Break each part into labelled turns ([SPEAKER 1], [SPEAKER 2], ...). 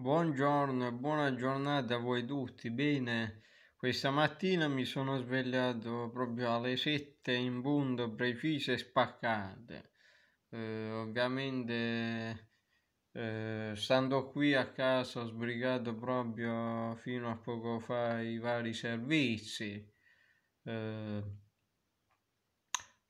[SPEAKER 1] Buongiorno e buona giornata a voi tutti. Bene, questa mattina mi sono svegliato proprio alle 7 in punto precise e spaccate. Eh, ovviamente eh, stando qui a casa ho sbrigato proprio fino a poco fa i vari servizi. Eh,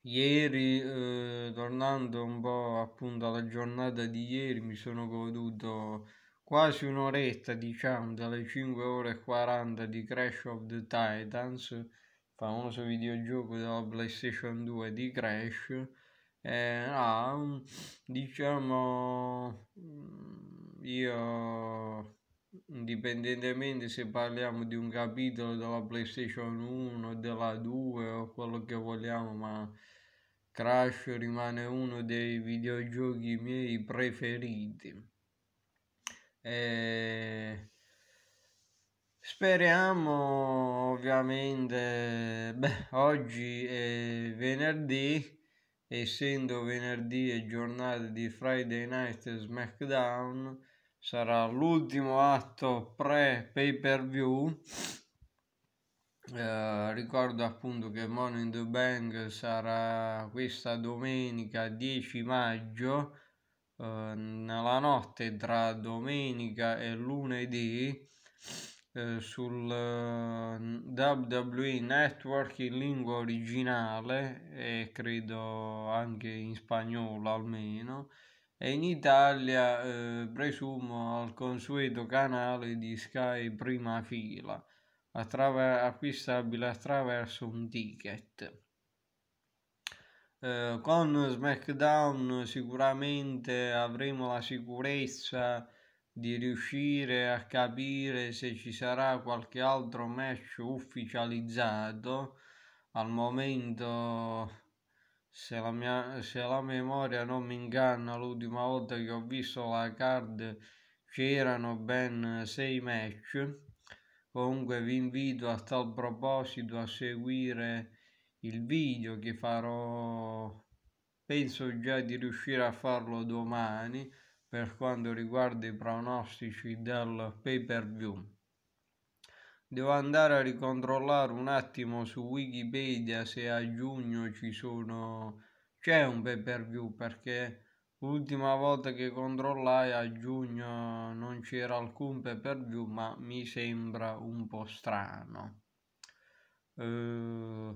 [SPEAKER 1] Ieri, eh, tornando un po' appunto alla giornata di ieri, mi sono goduto quasi un'oretta, diciamo, dalle 5 ore e 40 di Crash of the Titans, famoso videogioco della PlayStation 2 di Crash, eh, ah, diciamo, mm, io indipendentemente se parliamo di un capitolo della PlayStation 1, della 2 o quello che vogliamo, ma Crash rimane uno dei videogiochi miei preferiti. E eh, speriamo ovviamente, beh, oggi è venerdì, essendo venerdì e giornata di Friday Night SmackDown, sarà l'ultimo atto pre-pay per view. Eh, ricordo appunto che Money in the Bank sarà questa domenica 10 maggio eh, nella notte tra domenica e lunedì eh, sul eh, WWE Network in lingua originale e credo anche in spagnolo almeno e in Italia eh, presumo al consueto canale di Sky Prima Fila attraver- acquistabile attraverso un ticket. Eh, con SmackDown sicuramente avremo la sicurezza di riuscire a capire se ci sarà qualche altro match ufficializzato. Al momento, se la, mia, se la memoria non mi inganna, l'ultima volta che ho visto la card c'erano ben sei match. Comunque vi invito a tal proposito a seguire il video che farò penso già di riuscire a farlo domani per quanto riguarda i pronostici del pay per view devo andare a ricontrollare un attimo su wikipedia se a giugno ci sono c'è un pay per view perché l'ultima volta che controllai a giugno non c'era alcun pay per view ma mi sembra un po' strano eh,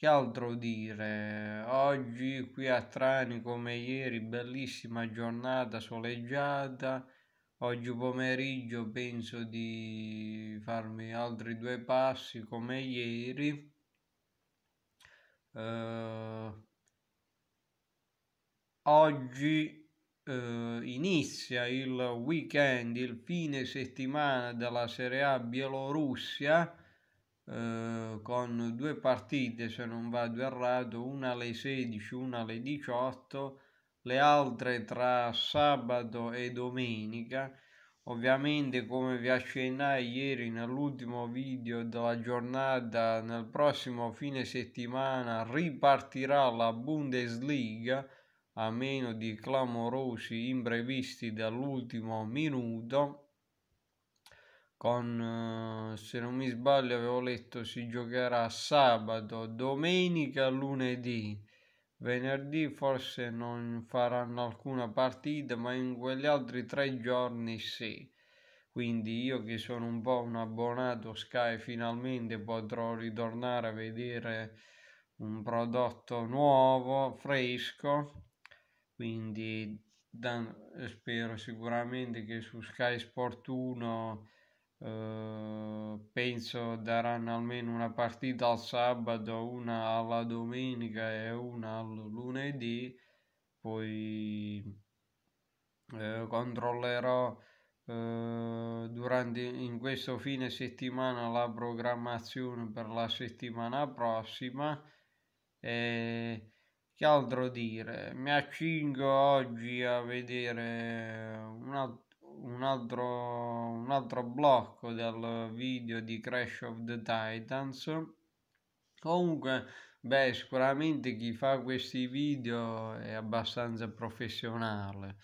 [SPEAKER 1] che altro dire? Oggi qui a Trani come ieri, bellissima giornata soleggiata. Oggi pomeriggio penso di farmi altri due passi come ieri. Uh, oggi uh, inizia il weekend, il fine settimana della Serie A Bielorussia eh, con due partite se non vado errato, una alle 16, una alle 18, le altre tra sabato e domenica. Ovviamente come vi accennai ieri nell'ultimo video della giornata, nel prossimo fine settimana ripartirà la Bundesliga a meno di clamorosi imprevisti dall'ultimo minuto con eh, se non mi sbaglio avevo letto si giocherà sabato domenica lunedì venerdì forse non faranno alcuna partita ma in quegli altri tre giorni sì quindi io che sono un po' un abbonato Sky finalmente potrò ritornare a vedere un prodotto nuovo fresco quindi spero sicuramente che su Sky Sport 1 eh, penso daranno almeno una partita al sabato, una alla domenica e una al lunedì. Poi uh, controllerò uh, durante in questo fine settimana la programmazione per la settimana prossima. E che altro dire? Mi accingo oggi a vedere un altro un altro, un altro blocco del video di Crash of the Titans comunque beh sicuramente chi fa questi video è abbastanza professionale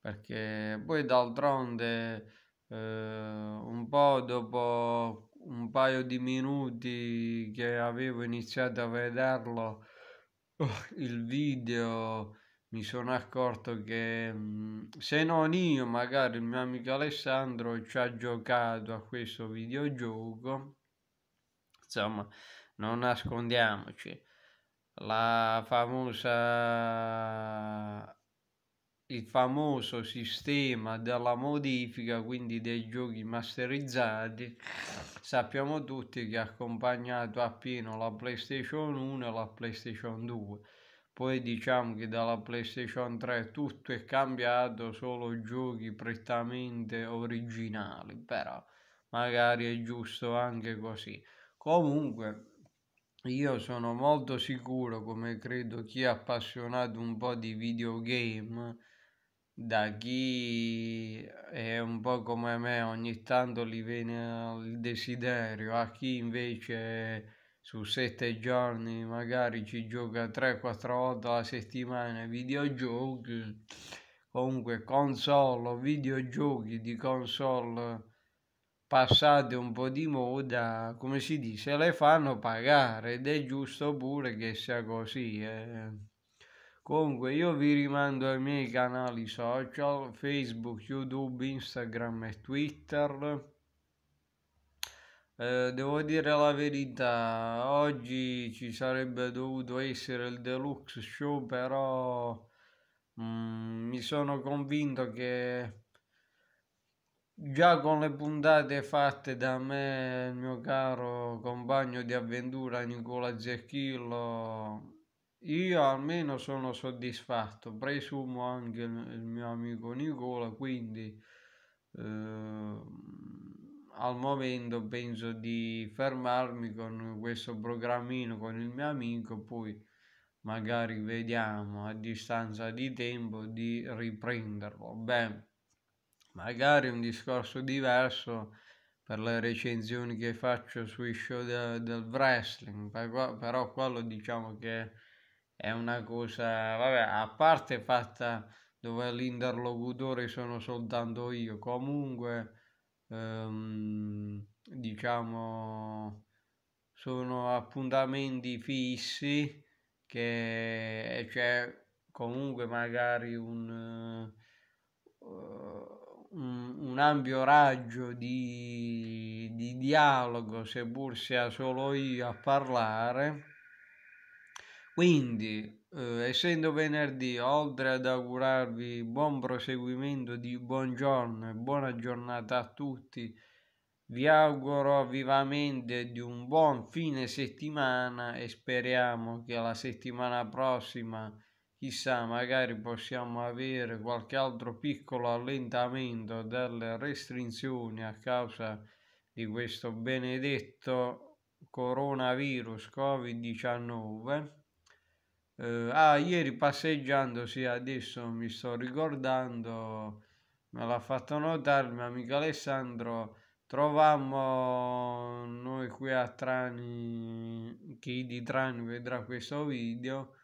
[SPEAKER 1] perché poi d'altronde eh, un po' dopo un paio di minuti che avevo iniziato a vederlo il video mi sono accorto che se non io, magari il mio amico Alessandro ci ha giocato a questo videogioco, insomma, non nascondiamoci, la famosa il famoso sistema della modifica, quindi dei giochi masterizzati, sappiamo tutti che ha accompagnato appieno la PlayStation 1 e la PlayStation 2 poi diciamo che dalla PlayStation 3 tutto è cambiato, solo giochi prettamente originali, però magari è giusto anche così. Comunque io sono molto sicuro, come credo chi è appassionato un po' di videogame, da chi è un po' come me, ogni tanto gli viene il desiderio, a chi invece su sette giorni magari ci gioca 3-4 volte alla settimana videogiochi comunque console videogiochi di console passate un po' di moda come si dice le fanno pagare ed è giusto pure che sia così eh. comunque io vi rimando ai miei canali social facebook youtube instagram e twitter eh, devo dire la verità, oggi ci sarebbe dovuto essere il deluxe show, però mm, mi sono convinto che già con le puntate fatte da me, il mio caro compagno di avventura Nicola Zecchillo, io almeno sono soddisfatto, presumo anche il, il mio amico Nicola, quindi... Eh, al momento penso di fermarmi con questo programmino con il mio amico, poi magari vediamo a distanza di tempo di riprenderlo. Beh, magari un discorso diverso per le recensioni che faccio sui show de, del wrestling, però quello diciamo che è una cosa, vabbè, a parte fatta dove l'interlocutore sono soltanto io, comunque Ehm, diciamo sono appuntamenti fissi che eh, c'è comunque magari un, eh, un, un ampio raggio di, di, dialogo, seppur sia solo io a parlare. Quindi eh, essendo venerdì, oltre ad augurarvi buon proseguimento di buongiorno e buona giornata a tutti, vi auguro vivamente di un buon fine settimana e speriamo che la settimana prossima, chissà, magari possiamo avere qualche altro piccolo allentamento delle restrizioni a causa di questo benedetto coronavirus Covid-19 eh, ah, ieri passeggiando, sì, adesso mi sto ricordando, me l'ha fatto notare il mio amico Alessandro, trovammo noi qui a Trani, chi di Trani vedrà questo video,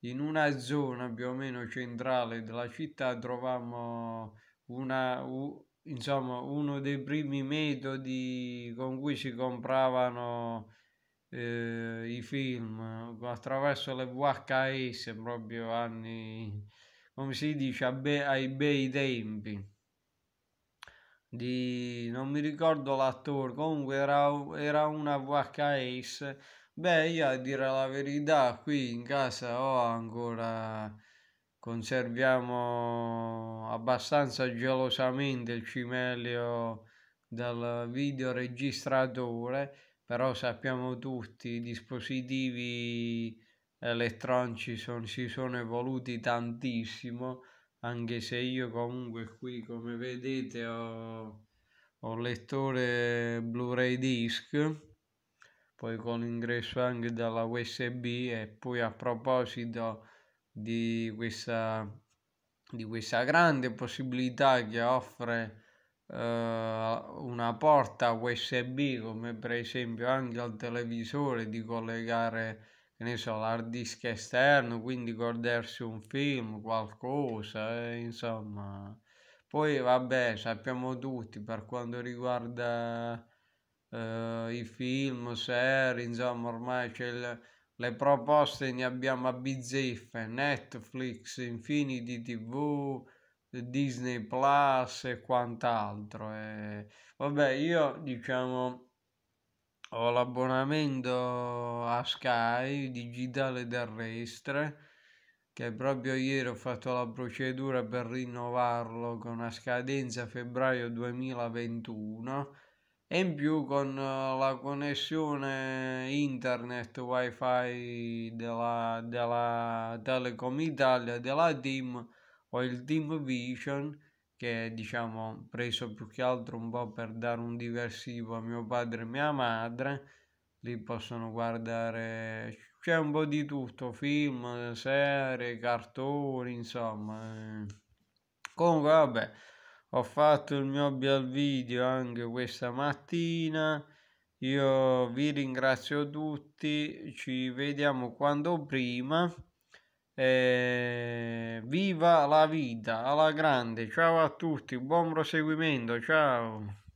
[SPEAKER 1] in una zona più o meno centrale della città trovammo una, u, insomma, uno dei primi metodi con cui si compravano eh, i film attraverso le VHS proprio anni come si dice be- ai bei tempi di non mi ricordo l'attore comunque era, era una VHS beh io a dire la verità qui in casa ho ancora conserviamo abbastanza gelosamente il cimelio dal videoregistratore però sappiamo tutti i dispositivi elettronici son, si sono evoluti tantissimo anche se io comunque qui come vedete ho, ho lettore Blu-ray disc poi con l'ingresso anche dalla USB e poi a proposito di questa, di questa grande possibilità che offre eh, una porta USB come per esempio anche al televisore di collegare che ne so l'hard disk esterno quindi guardarsi un film qualcosa eh, insomma poi vabbè sappiamo tutti per quanto riguarda eh, i film serie insomma ormai c'è il, le proposte ne abbiamo a bizzeffe Netflix Infinity TV Disney Plus e quant'altro. E... Vabbè, io diciamo ho l'abbonamento a Sky digitale terrestre che proprio ieri ho fatto la procedura per rinnovarlo con una scadenza febbraio 2021 e in più con eh, la connessione internet wifi della, della Telecom Italia della team ho il Team Vision che è, diciamo preso più che altro un po' per dare un diversivo a mio padre e mia madre lì possono guardare c'è un po' di tutto film, serie, cartoni insomma eh. comunque vabbè ho fatto il mio bel video anche questa mattina io vi ringrazio tutti ci vediamo quando prima eh, viva la vita alla grande, ciao a tutti, buon proseguimento, ciao.